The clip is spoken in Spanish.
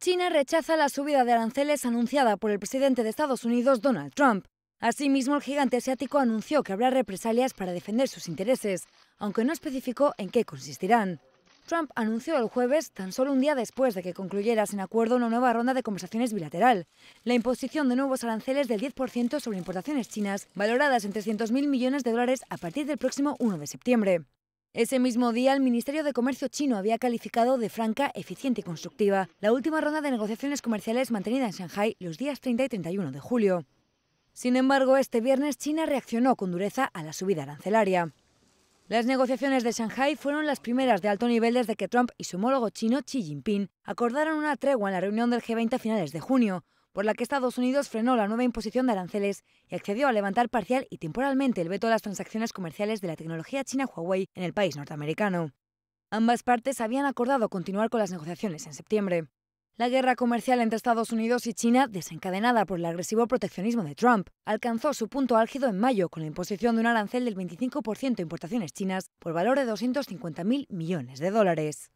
China rechaza la subida de aranceles anunciada por el presidente de Estados Unidos, Donald Trump. Asimismo, el gigante asiático anunció que habrá represalias para defender sus intereses, aunque no especificó en qué consistirán. Trump anunció el jueves, tan solo un día después de que concluyera sin acuerdo una nueva ronda de conversaciones bilateral, la imposición de nuevos aranceles del 10% sobre importaciones chinas, valoradas en 300.000 millones de dólares a partir del próximo 1 de septiembre. Ese mismo día, el Ministerio de Comercio chino había calificado de franca, eficiente y constructiva la última ronda de negociaciones comerciales mantenida en Shanghai los días 30 y 31 de julio. Sin embargo, este viernes China reaccionó con dureza a la subida arancelaria. Las negociaciones de Shanghái fueron las primeras de alto nivel desde que Trump y su homólogo chino Xi Jinping acordaron una tregua en la reunión del G20 a finales de junio, por la que Estados Unidos frenó la nueva imposición de aranceles y accedió a levantar parcial y temporalmente el veto a las transacciones comerciales de la tecnología china Huawei en el país norteamericano. Ambas partes habían acordado continuar con las negociaciones en septiembre. La guerra comercial entre Estados Unidos y China, desencadenada por el agresivo proteccionismo de Trump, alcanzó su punto álgido en mayo con la imposición de un arancel del 25% a importaciones chinas por valor de 250.000 millones de dólares.